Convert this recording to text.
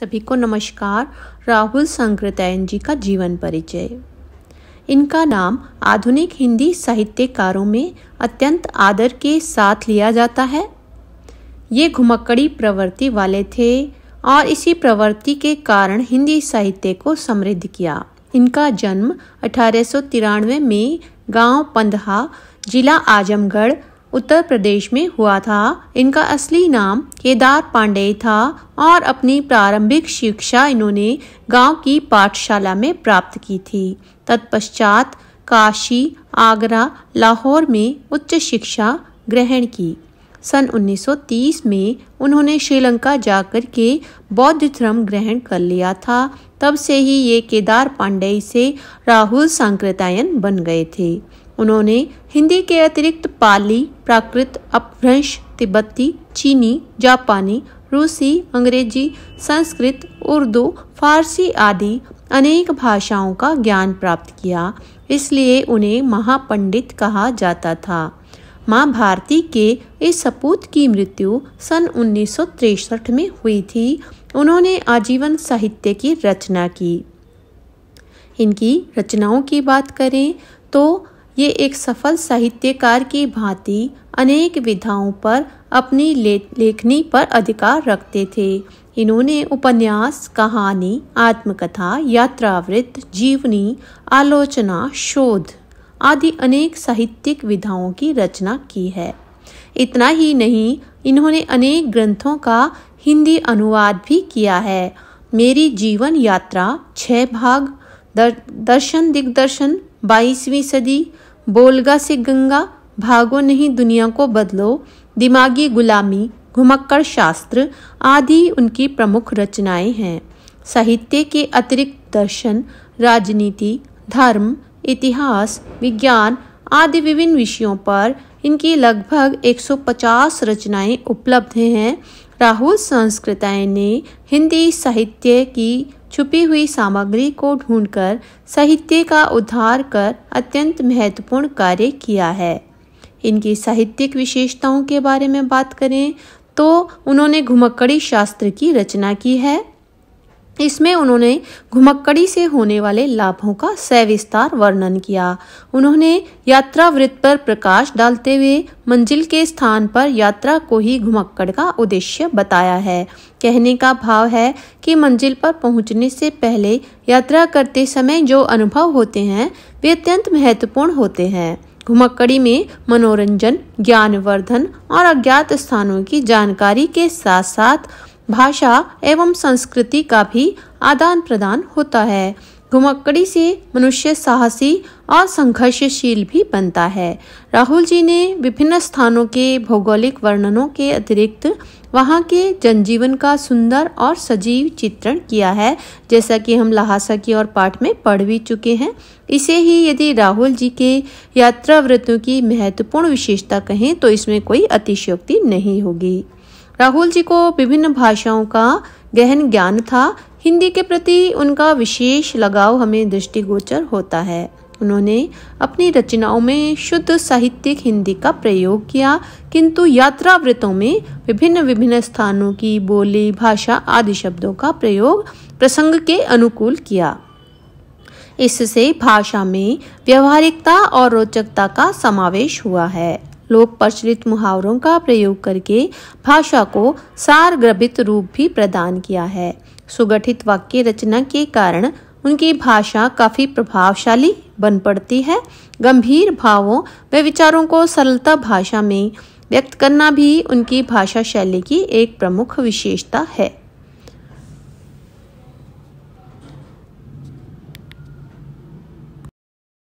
सभी को नमस्कार राहुल संक्रतायन जी का जीवन परिचय इनका नाम आधुनिक हिंदी साहित्यकारों में अत्यंत आदर के साथ लिया जाता है ये घुमक्कड़ी प्रवृत्ति वाले थे और इसी प्रवृत्ति के कारण हिंदी साहित्य को समृद्ध किया इनका जन्म अठारह में गांव पंदहा जिला आजमगढ़ उत्तर प्रदेश में हुआ था इनका असली नाम केदार पांडे था और अपनी प्रारंभिक शिक्षा इन्होंने गांव की पाठशाला में प्राप्त की थी तत्पश्चात काशी आगरा लाहौर में उच्च शिक्षा ग्रहण की सन 1930 में उन्होंने श्रीलंका जाकर के बौद्ध धर्म ग्रहण कर लिया था तब से ही ये केदार पांडेय से राहुल सांक्रतायन बन गए थे उन्होंने हिंदी के अतिरिक्त पाली प्राकृत अपभ्रंश तिब्बती चीनी जापानी रूसी अंग्रेजी संस्कृत उर्दू फारसी आदि अनेक भाषाओं का ज्ञान प्राप्त किया इसलिए उन्हें महापंडित कहा जाता था माँ भारती के इस सपूत की मृत्यु सन उन्नीस में हुई थी उन्होंने आजीवन साहित्य की रचना की इनकी रचनाओं की बात करें तो ये एक सफल साहित्यकार की भांति अनेक विधाओं पर अपनी ले, लेखनी पर अधिकार रखते थे इन्होंने उपन्यास कहानी आत्मकथा यात्रावृत्त जीवनी आलोचना शोध आदि अनेक साहित्यिक विधाओं की रचना की है इतना ही नहीं इन्होंने अनेक ग्रंथों का हिंदी अनुवाद भी किया है मेरी जीवन यात्रा छः भाग दर, दर्शन दिग्दर्शन बाईसवीं सदी बोलगा से गंगा भागो नहीं दुनिया को बदलो दिमागी गुलामी घुमक्कड़ शास्त्र आदि उनकी प्रमुख रचनाएं हैं साहित्य के अतिरिक्त दर्शन राजनीति धर्म इतिहास विज्ञान आदि विभिन्न विषयों पर इनकी लगभग 150 रचनाएं उपलब्ध हैं राहुल संस्कृताएँ ने हिंदी साहित्य की छुपी हुई सामग्री को ढूंढकर साहित्य का उद्धार कर अत्यंत महत्वपूर्ण कार्य किया है इनकी साहित्यिक विशेषताओं के बारे में बात करें तो उन्होंने घुमक्कड़ी शास्त्र की रचना की है इसमें उन्होंने घुमक्कड़ी से होने वाले लाभों का सविस्तार वर्णन किया उन्होंने यात्रा वृत्त पर प्रकाश डालते हुए मंजिल के स्थान पर यात्रा को ही घुमक्कड़ का उद्देश्य बताया है कहने का भाव है कि मंजिल पर पहुंचने से पहले यात्रा करते समय जो अनुभव होते हैं वे अत्यंत महत्वपूर्ण होते हैं घुमक्कड़ी में मनोरंजन ज्ञानवर्धन और अज्ञात स्थानों की जानकारी के साथ साथ भाषा एवं संस्कृति का भी आदान प्रदान होता है घुमक्कड़ी से मनुष्य साहसी और संघर्षशील भी बनता है राहुल जी ने विभिन्न स्थानों के भौगोलिक वर्णनों के अतिरिक्त वहाँ के जनजीवन का सुंदर और सजीव चित्रण किया है जैसा कि हम लहासा की और पाठ में पढ़ भी चुके हैं इसे ही यदि राहुल जी के यात्रा वृत्तों की महत्वपूर्ण विशेषता कहें तो इसमें कोई अतिशयोक्ति नहीं होगी राहुल जी को विभिन्न भाषाओं का गहन ज्ञान था हिंदी के प्रति उनका विशेष लगाव हमें दृष्टिगोचर होता है उन्होंने अपनी रचनाओं में शुद्ध साहित्यिक हिंदी का प्रयोग किया किंतु यात्रा वृत्तों में विभिन्न विभिन्न स्थानों की बोली भाषा आदि शब्दों का प्रयोग प्रसंग के अनुकूल किया इससे भाषा में व्यवहारिकता और रोचकता का समावेश हुआ है लोक प्रचलित मुहावरों का प्रयोग करके भाषा को सारग्रभित रूप भी प्रदान किया है सुगठित वाक्य रचना के कारण उनकी भाषा काफी प्रभावशाली बन पड़ती है गंभीर भावों व विचारों को सरलता भाषा में व्यक्त करना भी उनकी भाषा शैली की एक प्रमुख विशेषता है